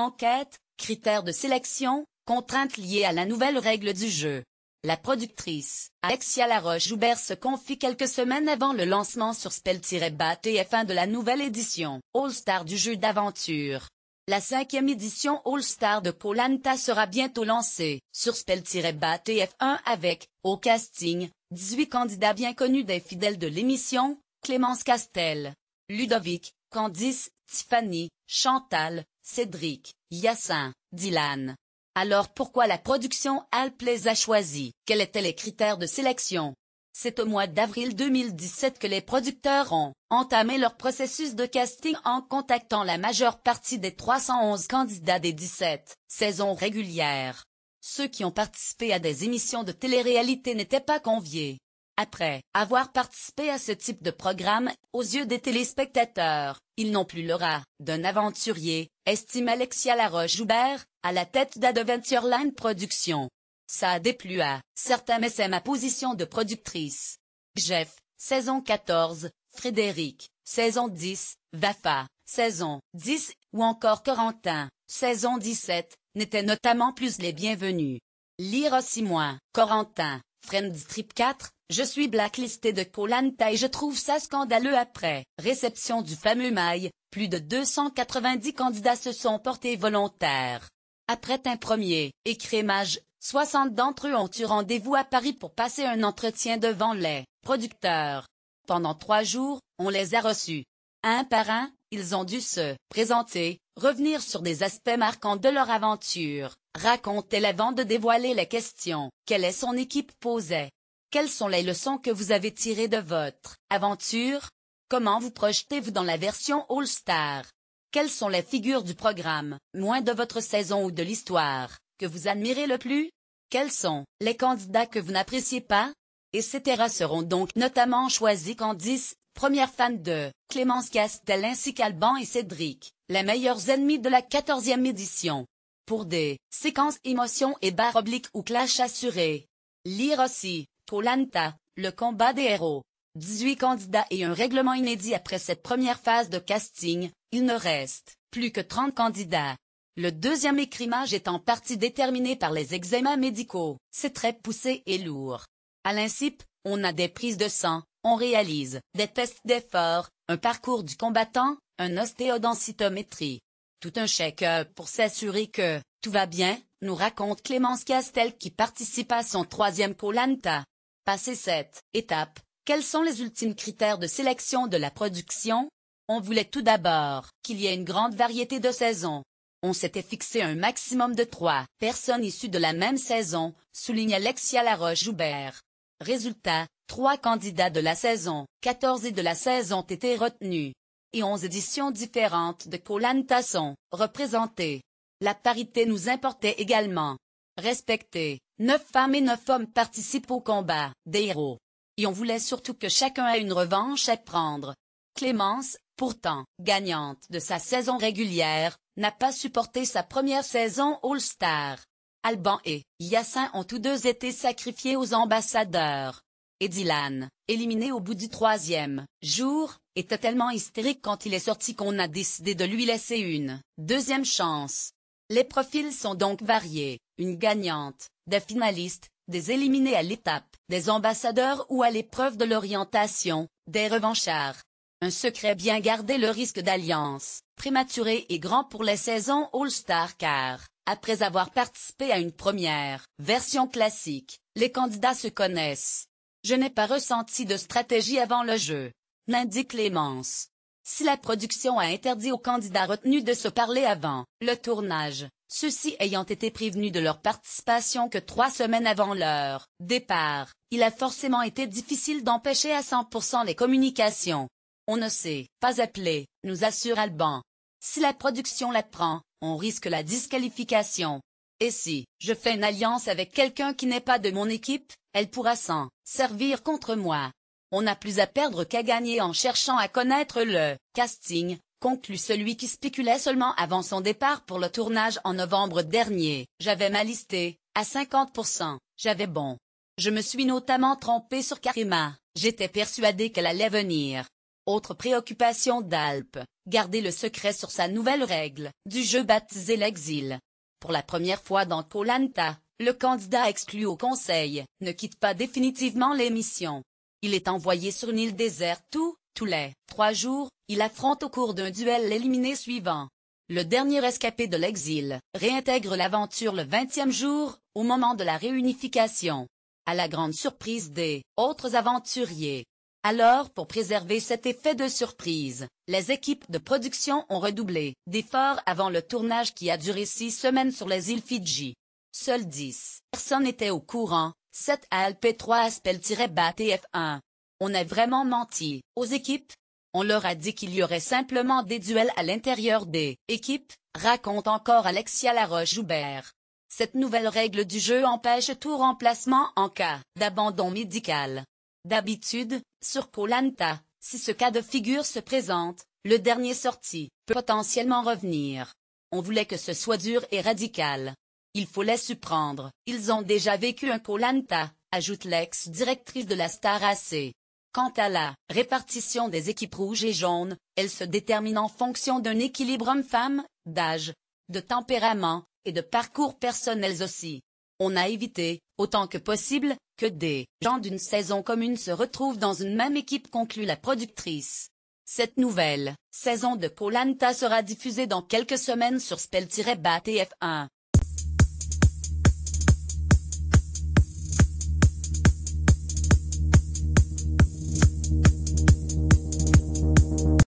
Enquête, critères de sélection, contraintes liées à la nouvelle règle du jeu. La productrice, Alexia Laroche-Joubert se confie quelques semaines avant le lancement sur Spell-Bat et de la nouvelle édition All-Star du jeu d'aventure. La cinquième édition All-Star de Polanta sera bientôt lancée sur Spell-Bat TF1 avec, au casting, 18 candidats bien connus des fidèles de l'émission, Clémence Castel, Ludovic, Candice, Tiffany, Chantal, Cédric, Yassin, Dylan. Alors pourquoi la production Alp les a choisi? Quels étaient les critères de sélection C'est au mois d'avril 2017 que les producteurs ont entamé leur processus de casting en contactant la majeure partie des 311 candidats des 17 saisons régulières. Ceux qui ont participé à des émissions de télé-réalité n'étaient pas conviés. Après avoir participé à ce type de programme, aux yeux des téléspectateurs, ils n'ont plus le rat d'un aventurier, estime Alexia Laroche-Joubert, à la tête Line Productions. Ça a déplu à certains mais c'est ma position de productrice. Jeff, saison 14, Frédéric, saison 10, Vafa, saison 10, ou encore Corentin, saison 17, n'étaient notamment plus les bienvenus. Lire aussi moins, Corentin, Friend Trip 4, je suis blacklisté de Colanta et je trouve ça scandaleux après. Réception du fameux mail, plus de 290 candidats se sont portés volontaires. Après un premier écrémage, 60 d'entre eux ont eu rendez-vous à Paris pour passer un entretien devant les producteurs. Pendant trois jours, on les a reçus. Un par un, ils ont dû se présenter, revenir sur des aspects marquants de leur aventure, raconter avant de dévoiler les questions. Quelle est son équipe posée Quelles sont les leçons que vous avez tirées de votre aventure? Comment vous projetez-vous dans la version All-Star? Quelles sont les figures du programme, moins de votre saison ou de l'histoire, que vous admirez le plus? Quels sont les candidats que vous n'appréciez pas? Etc. seront donc notamment choisis quand 10 première fan de Clémence Castel ainsi qu'Alban et Cédric, les meilleurs ennemis de la 14e édition. Pour des séquences émotions et barres obliques ou clash assurés. Lire aussi, Colanta, le combat des héros. 18 candidats et un règlement inédit après cette première phase de casting, il ne reste plus que 30 candidats. Le deuxième écrimage est en partie déterminé par les examens médicaux. C'est très poussé et lourd. À l'incip, on a des prises de sang, on réalise des tests d'effort, un parcours du combattant, un ostéodensitométrie. Tout un check-up pour s'assurer que tout va bien, nous raconte Clémence Castel qui participe à son troisième Colanta. Passé cette étape, quels sont les ultimes critères de sélection de la production? On voulait tout d'abord qu'il y ait une grande variété de saisons. On s'était fixé un maximum de trois personnes issues de la même saison, souligne Alexia Laroche-Joubert. Résultat, trois candidats de la saison 14 et de la saison ont été retenus. Et onze éditions différentes de Colanta sont représentées. La parité nous importait également. Respecté, neuf femmes et neuf hommes participent au combat des héros. Et on voulait surtout que chacun ait une revanche à prendre. Clémence, pourtant gagnante de sa saison régulière, n'a pas supporté sa première saison All-Star. Alban et Yassin ont tous deux été sacrifiés aux ambassadeurs. Et Dylan, éliminé au bout du troisième jour, était tellement hystérique quand il est sorti qu'on a décidé de lui laisser une deuxième chance. Les profils sont donc variés, une gagnante, des finalistes, des éliminés à l'étape, des ambassadeurs ou à l'épreuve de l'orientation, des revanchards, un secret bien gardé le risque d'alliance prématuré et grand pour les saisons All-Star car, après avoir participé à une première version classique, les candidats se connaissent. Je n'ai pas ressenti de stratégie avant le jeu, n'indique Clémence. Si la production a interdit aux candidats retenus de se parler avant le tournage, ceux-ci ayant été prévenus de leur participation que trois semaines avant leur départ, il a forcément été difficile d'empêcher à 100% les communications. On ne sait pas appeler, nous assure Alban. Si la production la prend, on risque la disqualification. Et si je fais une alliance avec quelqu'un qui n'est pas de mon équipe, elle pourra s'en servir contre moi. On n'a plus à perdre qu'à gagner en cherchant à connaître le casting, conclut celui qui spéculait seulement avant son départ pour le tournage en novembre dernier. J'avais mal listé, à 50%, j'avais bon. Je me suis notamment trompé sur Karima, j'étais persuadé qu'elle allait venir. Autre préoccupation d'Alpes, garder le secret sur sa nouvelle règle du jeu baptisé l'exil. Pour la première fois dans Colanta, le candidat exclu au conseil ne quitte pas définitivement l'émission. Il est envoyé sur une île déserte où, tous les trois jours, il affronte au cours d'un duel l'éliminé suivant. Le dernier escapé de l'exil réintègre l'aventure le 20e jour, au moment de la réunification. À la grande surprise des autres aventuriers, alors pour préserver cet effet de surprise, les équipes de production ont redoublé d'efforts avant le tournage qui a duré six semaines sur les îles Fidji. Seules 10 personnes étaient au courant, 7 alp 3 Aspel-BAT F1. On a vraiment menti aux équipes. On leur a dit qu'il y aurait simplement des duels à l'intérieur des équipes, raconte encore Alexia Laroche-Joubert. Cette nouvelle règle du jeu empêche tout remplacement en cas d'abandon médical. D'habitude, sur Colanta, si ce cas de figure se présente, le dernier sorti peut potentiellement revenir. On voulait que ce soit dur et radical. Il faut les surprendre. Ils ont déjà vécu un Colanta, ajoute l'ex-directrice de la Star AC. Quant à la répartition des équipes rouges et jaunes, elle se détermine en fonction d'un équilibre homme-femme, d'âge, de tempérament, et de parcours personnels aussi. On a évité, autant que possible, que des gens d'une saison commune se retrouvent dans une même équipe conclut la productrice. Cette nouvelle saison de Colanta sera diffusée dans quelques semaines sur Spell-Bat et 1